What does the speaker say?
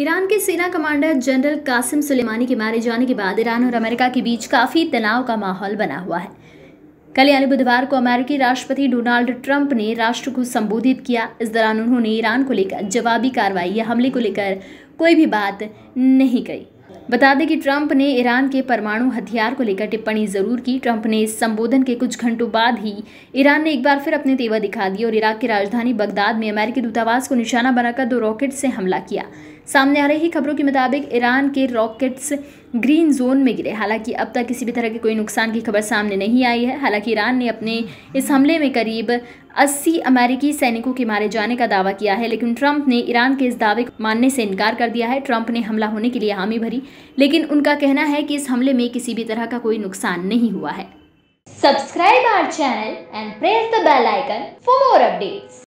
Iran के सेना commander general Qasem Sulemani के मारे जाने के बाद ईरान और अमेरिका के बीच काफ़ी तनाव का माहौल बना हुआ है कल यानी बुधवार को अमेरिकी राष्ट्रपति डोनाल्ड ट्रंप ने राष्ट्र को संबोधित किया इस दौरान उन्होंने ईरान को लेकर जवाबी कार्रवाई या हमले को लेकर कोई भी बात नहीं कही बता दें कि ट्रंप ने ईरान के परमाणु हथियार को लेकर टिप्पणी जरूर की ट्रंप ने इस संबोधन के कुछ घंटों बाद ही ईरान ने एक बार फिर अपने तेवर दिखा दिए और इराक की राजधानी बगदाद में अमेरिकी दूतावास को निशाना बनाकर दो रॉकेट से हमला किया सामने आ रही खबरों के मुताबिक ईरान के रॉकेट्स ग्रीन जोन में गिरे हालांकि अब तक किसी भी तरह के कोई नुकसान की खबर सामने नहीं आई है हालांकि ईरान ने अपने इस हमले में करीब 80 अमेरिकी सैनिकों के मारे जाने का दावा किया है लेकिन ट्रंप ने ईरान के इस दावे को मानने से इनकार कर कर दिया है ट्रंप ने हमला होने के लिए हामी भरी लेकिन उनका कहना है कि इस हमले में किसी भी तरह का कोई नुकसान नहीं हुआ है subscribe our channel and press the bell icon for more updates